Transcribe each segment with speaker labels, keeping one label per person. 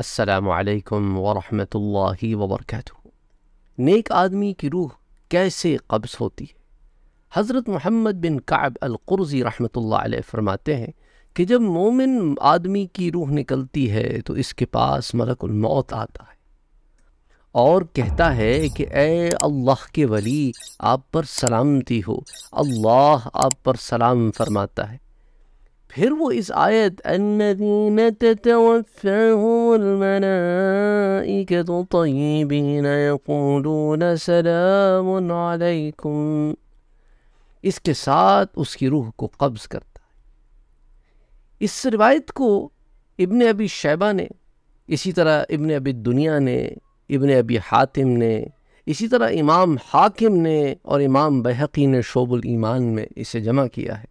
Speaker 1: السلام علیکم ورحمۃ اللہ وبرکاتہ نیک آدمی کی روح کیسے قبض ہوتی ہے حضرت محمد بن کعب القرضی رحمۃ اللہ علیہ فرماتے ہیں کہ جب مومن آدمی کی روح نکلتی ہے تو اس کے پاس ملک الموت آتا ہے اور کہتا ہے کہ اے اللہ کے ولی آپ پر سلامتی ہو اللہ آپ پر سلام فرماتا ہے پھر وہ اس آیت انتمن کے تو اس کے ساتھ اس کی روح کو قبض کرتا ہے اس روایت کو ابن ابی شیبہ نے اسی طرح ابن ابی دنیا نے ابن ابی حاتم نے اسی طرح امام حاکم نے اور امام بحقی نے شعب الایمان میں اسے جمع کیا ہے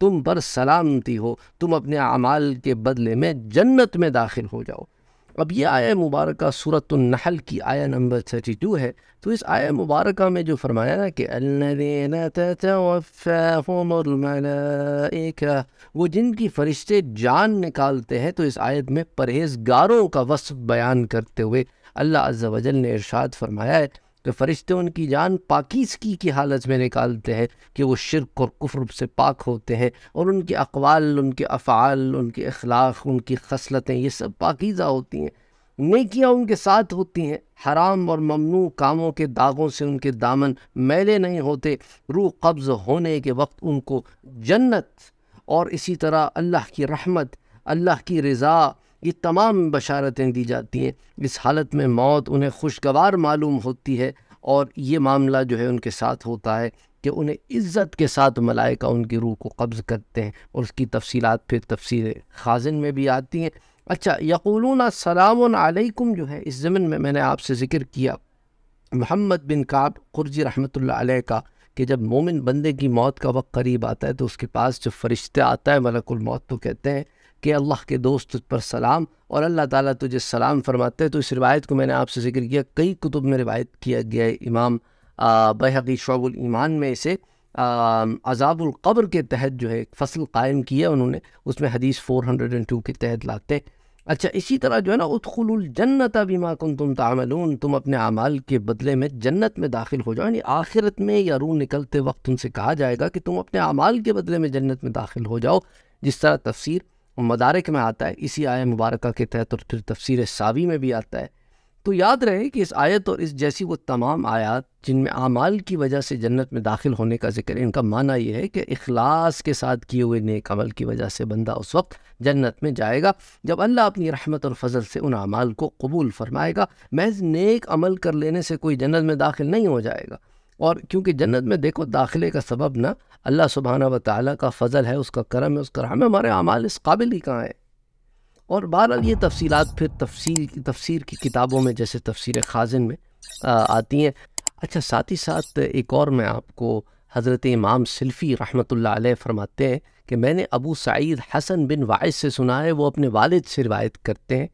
Speaker 1: تم پر سلامتی ہو تم اپنے اعمال کے بدلے میں جنت میں داخل ہو جاؤ اب یہ آیہ مبارکہ صورت النحل کی آیہ نمبر 32 ہے تو اس آیہ مبارکہ میں جو فرمایا نا کہ الما وہ جن کی فرشتے جان نکالتے ہیں تو اس آیت میں پرہیزگاروں کا وصف بیان کرتے ہوئے اللہ عز و جل نے ارشاد فرمایا ہے تو فرشتے ان کی جان پاکیزگی کی حالت میں نکالتے ہیں کہ وہ شرک اور کفر سے پاک ہوتے ہیں اور ان کے اقوال ان کے افعال ان کے اخلاق ان کی خصلتیں یہ سب پاکیزہ ہوتی ہیں نیکیاں ان کے ساتھ ہوتی ہیں حرام اور ممنوع کاموں کے داغوں سے ان کے دامن میلے نہیں ہوتے روح قبض ہونے کے وقت ان کو جنت اور اسی طرح اللہ کی رحمت اللہ کی رضا یہ تمام بشارتیں دی جاتی ہیں اس حالت میں موت انہیں خوشگوار معلوم ہوتی ہے اور یہ معاملہ جو ہے ان کے ساتھ ہوتا ہے کہ انہیں عزت کے ساتھ ملائکہ ان کی روح کو قبض کرتے ہیں اور اس کی تفصیلات پھر تفصیل خازن میں بھی آتی ہیں اچھا یقولون السلام علیکم جو ہے اس ضمن میں میں نے آپ سے ذکر کیا محمد بن کعب قرضی رحمۃ اللہ علیہ کا کہ جب مومن بندے کی موت کا وقت قریب آتا ہے تو اس کے پاس جب فرشتے آتا ہے ملک الموت تو کہتے ہیں کہ اللہ کے دوست تجھ پر سلام اور اللہ تعالیٰ تجھے سلام فرماتے ہیں تو اس روایت کو میں نے آپ سے ذکر کیا کئی کتب میں روایت کیا گیا ہے امام بحقی شعب الایمان میں اسے عذاب القبر کے تحت جو ہے فصل قائم کیا انہوں نے اس میں حدیث 402 کے تحت لاتے اچھا اسی طرح جو ہے نا ادخل الجنت بما کنتم تعملون تم اپنے اعمال کے بدلے میں جنت میں داخل ہو جاؤ یعنی آخرت میں یا روح نکلتے وقت ان سے کہا جائے گا کہ تم اپنے اعمال کے بدلے میں جنت میں داخل ہو جاؤ جس طرح تفسیر مدارک میں آتا ہے اسی آئے مبارکہ کے تحت اور پھر تفسیر ساوی میں بھی آتا ہے تو یاد رہے کہ اس آیت اور اس جیسی وہ تمام آیات جن میں اعمال کی وجہ سے جنت میں داخل ہونے کا ذکر ہے ان کا معنی یہ ہے کہ اخلاص کے ساتھ کیے ہوئے نیک عمل کی وجہ سے بندہ اس وقت جنت میں جائے گا جب اللہ اپنی رحمت اور فضل سے ان اعمال کو قبول فرمائے گا محض نیک عمل کر لینے سے کوئی جنت میں داخل نہیں ہو جائے گا اور کیونکہ جنت میں دیکھو داخلے کا سبب نا اللہ سبحانہ و تعالیٰ کا فضل ہے اس کا کرم ہے اس کا رحم ہے ہمارے اعمال اس قابل ہی کہاں ہے اور بہرحال یہ تفصیلات پھر تفصیل تفسیر کی کتابوں میں جیسے تفسیر خازن میں آتی ہیں اچھا ساتھ ہی ساتھ ایک اور میں آپ کو حضرت امام سلفی رحمۃ اللہ علیہ فرماتے ہیں کہ میں نے ابو سعید حسن بن واعث سے سنا ہے وہ اپنے والد سے روایت کرتے ہیں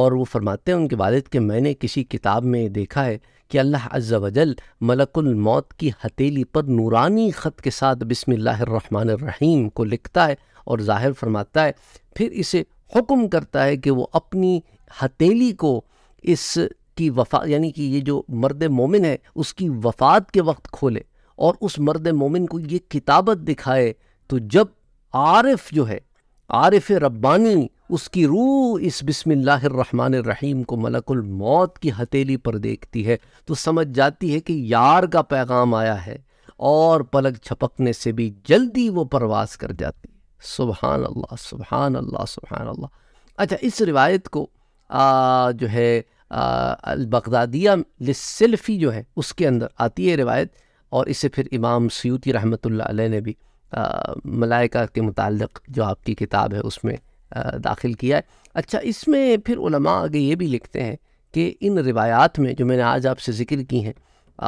Speaker 1: اور وہ فرماتے ہیں ان کے والد کہ میں نے کسی کتاب میں دیکھا ہے کہ اللہ عز و جل ملک الموت کی ہتیلی پر نورانی خط کے ساتھ بسم اللہ الرحمن الرحیم کو لکھتا ہے اور ظاہر فرماتا ہے پھر اسے حکم کرتا ہے کہ وہ اپنی ہتیلی کو اس کی وفا یعنی کہ یہ جو مرد مومن ہے اس کی وفات کے وقت کھولے اور اس مرد مومن کو یہ کتابت دکھائے تو جب عارف جو ہے عارف ربانی اس کی روح اس بسم اللہ الرحمن الرحیم کو ملک الموت کی ہتیلی پر دیکھتی ہے تو سمجھ جاتی ہے کہ یار کا پیغام آیا ہے اور پلک چھپکنے سے بھی جلدی وہ پرواز کر جاتی ہے سبحان اللہ سبحان اللہ سبحان اللہ اچھا اس روایت کو جو ہے البغدادیہ لسلفی جو ہے اس کے اندر آتی ہے روایت اور اسے پھر امام سیوتی رحمۃ اللہ علیہ نے بھی ملائکہ کے متعلق جو آپ کی کتاب ہے اس میں داخل کیا ہے اچھا اس میں پھر علماء آگے یہ بھی لکھتے ہیں کہ ان روایات میں جو میں نے آج آپ سے ذکر کی ہیں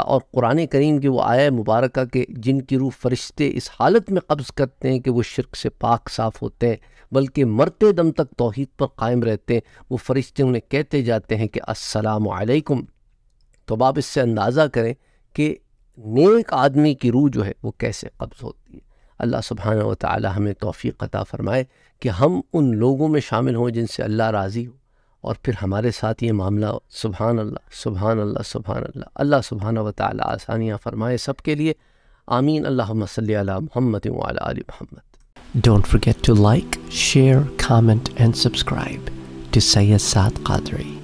Speaker 1: اور قرآن کریم کے وہ آیا مبارکہ کہ جن کی روح فرشتے اس حالت میں قبض کرتے ہیں کہ وہ شرک سے پاک صاف ہوتے ہیں بلکہ مرتے دم تک توحید پر قائم رہتے ہیں وہ فرشتے انہیں کہتے جاتے ہیں کہ السلام علیکم تو آپ اس سے اندازہ کریں کہ نیک آدمی کی روح جو ہے وہ کیسے قبض ہوتی ہے اللہ سبحانہ و تعالی ہمیں توفیق عطا فرمائے کہ ہم ان لوگوں میں شامل ہوں جن سے اللہ راضی ہو اور پھر ہمارے ساتھ یہ معاملہ سبحان اللہ سبحان اللہ سبحان اللہ اللہ سبحانہ و تعالی آسانیاں فرمائے سب کے لیے آمین اللہ علی محمد و Ali Muhammad don't forget to like share comment and subscribe to Syed ساتھ قادری